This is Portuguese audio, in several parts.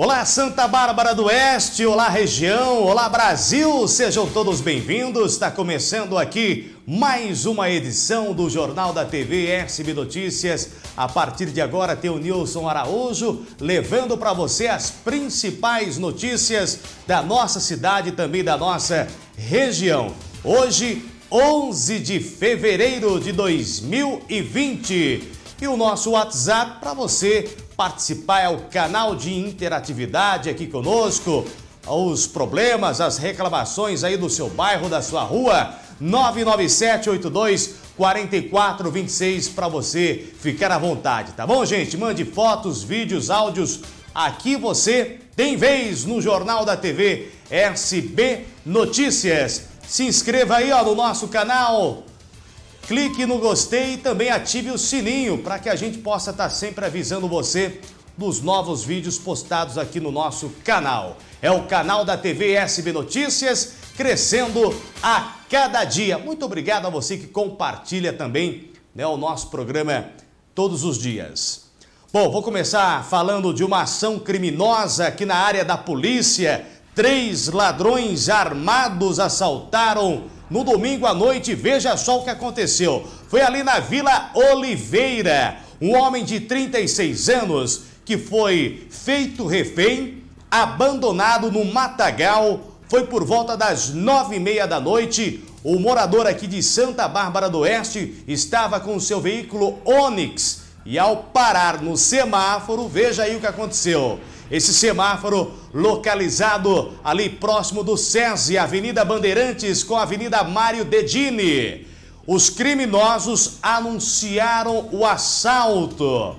Olá, Santa Bárbara do Oeste, olá, região, olá, Brasil, sejam todos bem-vindos. Está começando aqui mais uma edição do Jornal da TV SB Notícias. A partir de agora tem o Nilson Araújo levando para você as principais notícias da nossa cidade e também da nossa região. Hoje, 11 de fevereiro de 2020. E o nosso WhatsApp para você participar, é o canal de interatividade aqui conosco. Os problemas, as reclamações aí do seu bairro, da sua rua. 82 4426 para você ficar à vontade, tá bom, gente? Mande fotos, vídeos, áudios. Aqui você tem vez no Jornal da TV SB Notícias. Se inscreva aí ó, no nosso canal clique no gostei e também ative o sininho para que a gente possa estar tá sempre avisando você dos novos vídeos postados aqui no nosso canal. É o canal da TV SB Notícias, crescendo a cada dia. Muito obrigado a você que compartilha também né, o nosso programa todos os dias. Bom, vou começar falando de uma ação criminosa aqui na área da polícia. Três ladrões armados assaltaram no domingo à noite. Veja só o que aconteceu. Foi ali na Vila Oliveira. Um homem de 36 anos que foi feito refém, abandonado no matagal. Foi por volta das nove e meia da noite. O morador aqui de Santa Bárbara do Oeste estava com seu veículo Onix. E ao parar no semáforo, veja aí o que aconteceu. Esse semáforo localizado ali próximo do SESI, Avenida Bandeirantes com a Avenida Mário Dedini. Os criminosos anunciaram o assalto.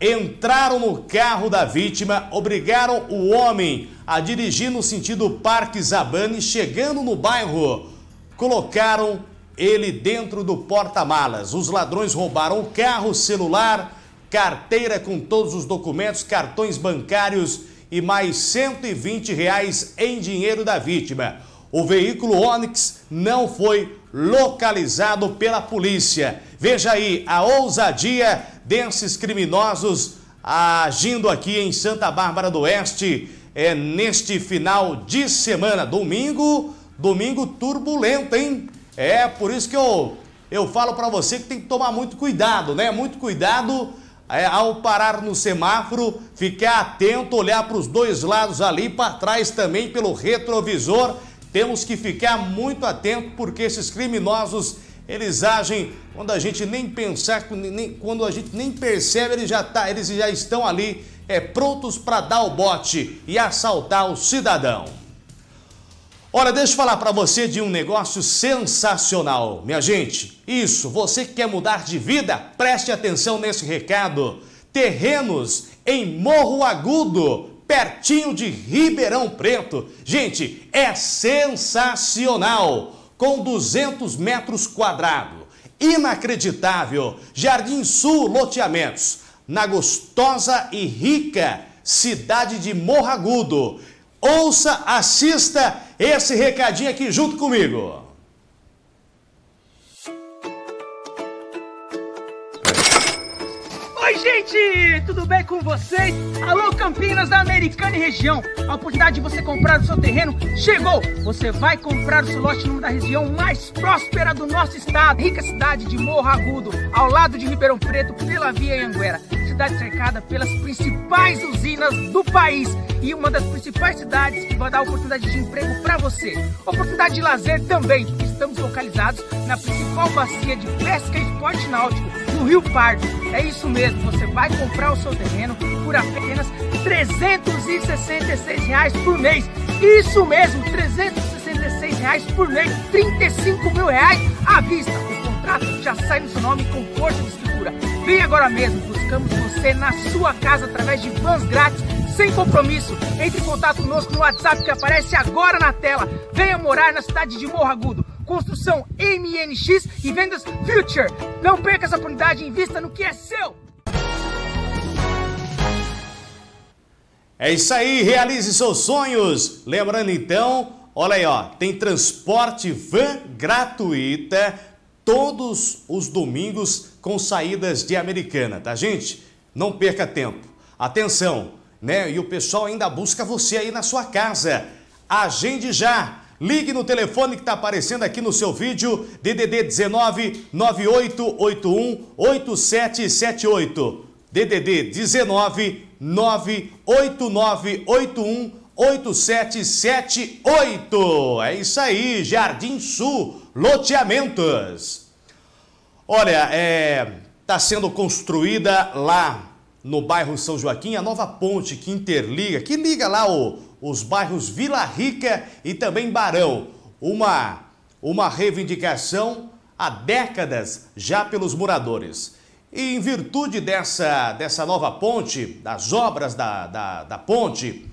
Entraram no carro da vítima, obrigaram o homem a dirigir no sentido Parque Zabane, chegando no bairro, colocaram ele dentro do porta-malas. Os ladrões roubaram o carro, celular, carteira com todos os documentos, cartões bancários e mais 120 reais em dinheiro da vítima. O veículo Onix não foi localizado pela polícia. Veja aí a ousadia desses criminosos agindo aqui em Santa Bárbara do Oeste é, neste final de semana. Domingo, domingo turbulento, hein? É, por isso que eu, eu falo para você que tem que tomar muito cuidado, né? Muito cuidado é, ao parar no semáforo, ficar atento, olhar para os dois lados ali, para trás também pelo retrovisor. Temos que ficar muito atento porque esses criminosos, eles agem quando a gente nem pensar, nem, quando a gente nem percebe, eles já, tá, eles já estão ali é, prontos para dar o bote e assaltar o cidadão. Olha, deixa eu falar para você de um negócio sensacional, minha gente. Isso, você que quer mudar de vida, preste atenção nesse recado. Terrenos em Morro Agudo, pertinho de Ribeirão Preto. Gente, é sensacional! Com 200 metros quadrados, inacreditável. Jardim Sul Loteamentos, na gostosa e rica cidade de Morro Agudo. Ouça, assista esse recadinho aqui junto comigo. Oi, gente! Tudo bem com vocês? Alô, Campinas da Americana e região. A oportunidade de você comprar o seu terreno chegou! Você vai comprar o seu lote numa da região mais próspera do nosso estado. Rica cidade de Morro Agudo, ao lado de Ribeirão Preto, pela Via Anguera cidade cercada pelas principais usinas do país e uma das principais cidades que vai dar oportunidade de emprego para você. Oportunidade de lazer também, porque estamos localizados na principal bacia de pesca e esporte náutico, no Rio Pardo. É isso mesmo, você vai comprar o seu terreno por apenas R$ 366 reais por mês. Isso mesmo, R$ 366 reais por mês, R$ 35 mil reais à vista. O contrato já sai no seu nome com força de escritura. Vem agora mesmo, buscamos você na sua casa através de vans grátis, sem compromisso. Entre em contato conosco no WhatsApp que aparece agora na tela. Venha morar na cidade de Morro Agudo. Construção MNX e vendas Future. Não perca essa oportunidade, invista no que é seu. É isso aí, realize seus sonhos. Lembrando então, olha aí, ó, tem transporte van gratuita todos os domingos com saídas de Americana, tá, gente? Não perca tempo. Atenção, né? E o pessoal ainda busca você aí na sua casa. Agende já! Ligue no telefone que está aparecendo aqui no seu vídeo, DDD 19 9881 8778. DDD 19 98981 8778. É isso aí, Jardim Sul Loteamentos. Olha, está é, tá sendo construída lá no bairro São Joaquim a nova ponte que interliga, que liga lá o, os bairros Vila Rica e também Barão. Uma, uma reivindicação há décadas já pelos moradores. E em virtude dessa, dessa nova ponte, das obras da, da, da ponte,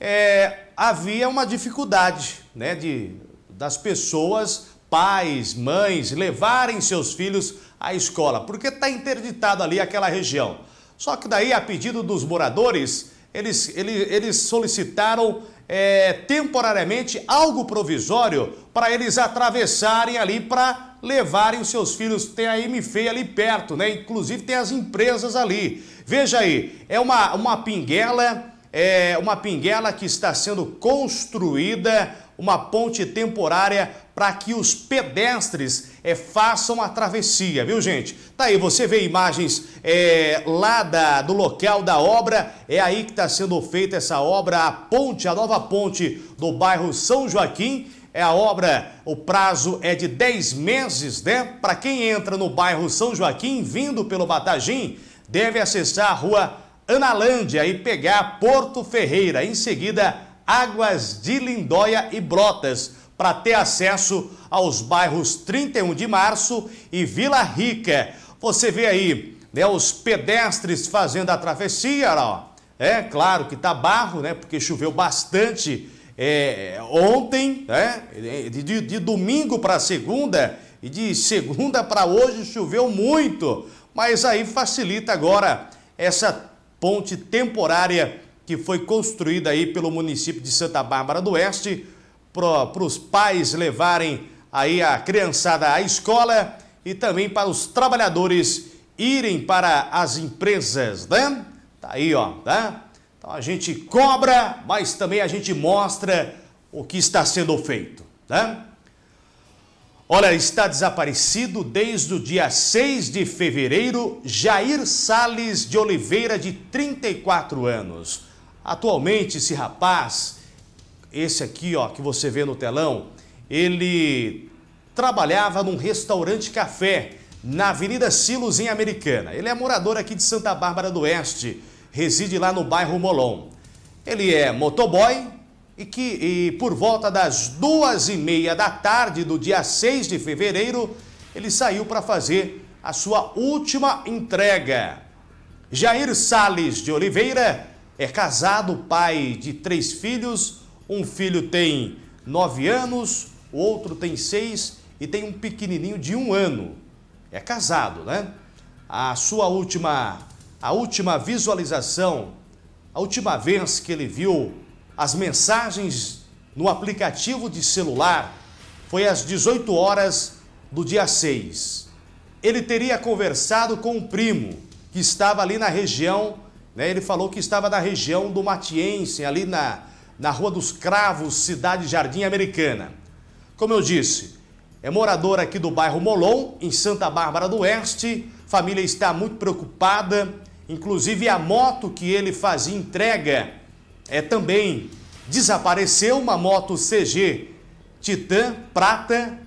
é, havia uma dificuldade né, de, das pessoas pais, mães levarem seus filhos à escola, porque está interditado ali aquela região. Só que daí, a pedido dos moradores, eles, eles, eles solicitaram é, temporariamente algo provisório para eles atravessarem ali para levarem os seus filhos. Tem a MFE ali perto, né? Inclusive tem as empresas ali. Veja aí, é uma, uma pinguela, é uma pinguela que está sendo construída uma ponte temporária para que os pedestres é, façam a travessia, viu gente? Tá aí, você vê imagens é, lá da, do local da obra, é aí que está sendo feita essa obra, a ponte, a nova ponte do bairro São Joaquim, é a obra, o prazo é de 10 meses, né? Para quem entra no bairro São Joaquim, vindo pelo Batagim, deve acessar a rua Analândia e pegar Porto Ferreira, em seguida Águas de Lindóia e Brotas, para ter acesso aos bairros 31 de Março e Vila Rica. Você vê aí né, os pedestres fazendo a travessia, ó. é claro que está barro, né, porque choveu bastante é, ontem, né, de, de domingo para segunda, e de segunda para hoje choveu muito, mas aí facilita agora essa ponte temporária que foi construída aí pelo município de Santa Bárbara do Oeste, para os pais levarem aí a criançada à escola e também para os trabalhadores irem para as empresas, né? Tá aí, ó, tá? Então a gente cobra, mas também a gente mostra o que está sendo feito, né? Olha, está desaparecido desde o dia 6 de fevereiro Jair Sales de Oliveira, de 34 anos. Atualmente, esse rapaz, esse aqui ó, que você vê no telão, ele trabalhava num restaurante café na Avenida Silos, em Americana. Ele é morador aqui de Santa Bárbara do Oeste, reside lá no bairro Molon. Ele é motoboy e que e por volta das duas e meia da tarde do dia 6 de fevereiro, ele saiu para fazer a sua última entrega. Jair Sales de Oliveira é casado, pai de três filhos. Um filho tem nove anos, o outro tem seis e tem um pequenininho de um ano. É casado, né? A sua última, a última visualização, a última vez que ele viu as mensagens no aplicativo de celular foi às 18 horas do dia 6. Ele teria conversado com um primo que estava ali na região né? Ele falou que estava na região do Matiense, ali na, na Rua dos Cravos, cidade Jardim Americana. Como eu disse, é morador aqui do bairro Molon, em Santa Bárbara do Oeste. Família está muito preocupada. Inclusive a moto que ele fazia entrega é também desapareceu, uma moto CG Titan prata.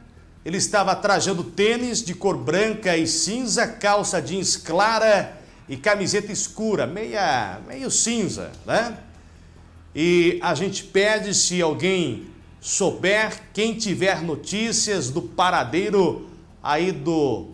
Ele estava trajando tênis de cor branca e cinza, calça jeans clara e camiseta escura, meia, meio cinza, né? E a gente pede se alguém souber, quem tiver notícias do paradeiro aí do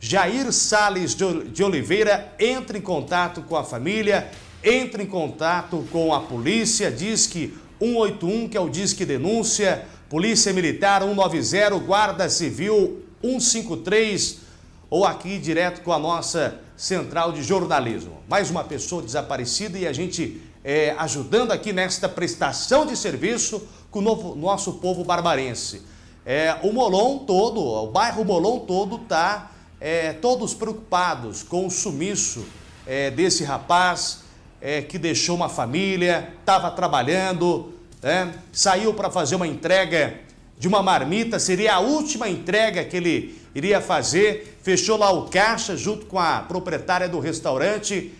Jair Sales de Oliveira, entre em contato com a família, entre em contato com a polícia, diz que 181, que é o Disque Denúncia, Polícia Militar 190, Guarda Civil 153, ou aqui direto com a nossa central de jornalismo. Mais uma pessoa desaparecida e a gente é, ajudando aqui nesta prestação de serviço com o novo, nosso povo barbarense. É, o Molon todo, o bairro Molon todo está é, todos preocupados com o sumiço é, desse rapaz é, que deixou uma família, estava trabalhando, né, saiu para fazer uma entrega de uma marmita, seria a última entrega que ele iria fazer. Fechou lá o caixa junto com a proprietária do restaurante,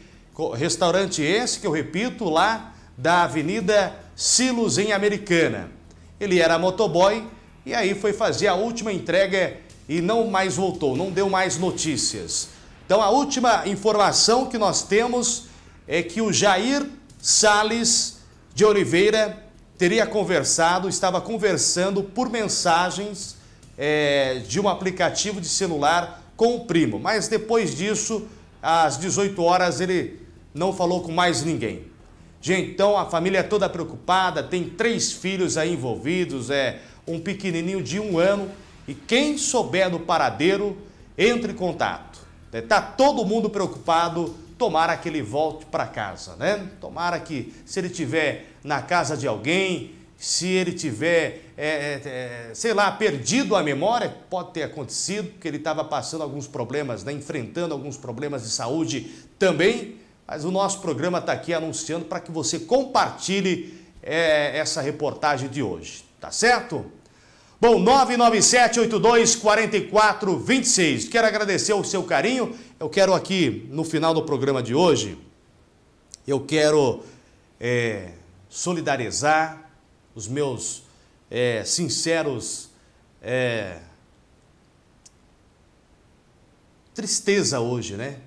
restaurante esse que eu repito, lá da Avenida Silos em Americana. Ele era motoboy e aí foi fazer a última entrega e não mais voltou, não deu mais notícias. Então a última informação que nós temos é que o Jair Sales de Oliveira teria conversado, estava conversando por mensagens é, de um aplicativo de celular com o primo. Mas depois disso, às 18 horas, ele não falou com mais ninguém. Gente, então a família é toda preocupada, tem três filhos aí envolvidos, é um pequenininho de um ano. E quem souber do paradeiro, entre em contato. Está todo mundo preocupado tomara que ele volte para casa, né? Tomara que, se ele tiver na casa de alguém, se ele tiver, é, é, é sei lá, perdido a memória, pode ter acontecido, porque ele estava passando alguns problemas, né? enfrentando alguns problemas de saúde também. Mas o nosso programa está aqui anunciando para que você compartilhe é, essa reportagem de hoje, tá certo? Bom, 997 824426 Quero agradecer o seu carinho. Eu quero aqui, no final do programa de hoje, eu quero é, solidarizar os meus é, sinceros é, tristeza hoje, né?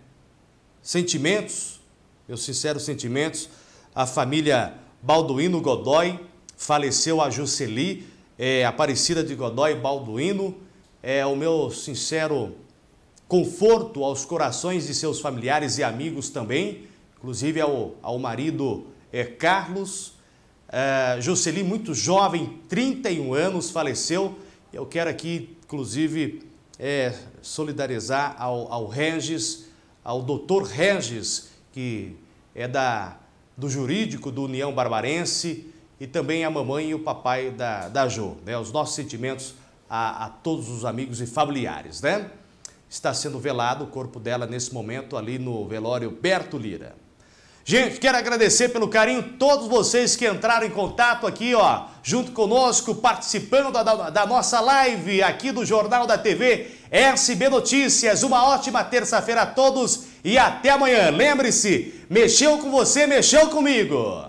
Sentimentos, meus sinceros sentimentos, a família Balduino Godoy faleceu a Juceli é, Aparecida de Godói Balduino, é o meu sincero conforto aos corações de seus familiares e amigos também, inclusive ao, ao marido é, Carlos. É, Jocely, muito jovem, 31 anos, faleceu. Eu quero aqui, inclusive, é, solidarizar ao, ao Regis, ao doutor Regis, que é da, do jurídico do União Barbarense, e também a mamãe e o papai da, da Jo. Né? Os nossos sentimentos a, a todos os amigos e familiares, né? Está sendo velado o corpo dela nesse momento ali no velório Berto Lira. Gente, quero agradecer pelo carinho todos vocês que entraram em contato aqui, ó, junto conosco, participando da, da, da nossa live aqui do Jornal da TV SB Notícias. Uma ótima terça-feira a todos e até amanhã. Lembre-se, mexeu com você, mexeu comigo.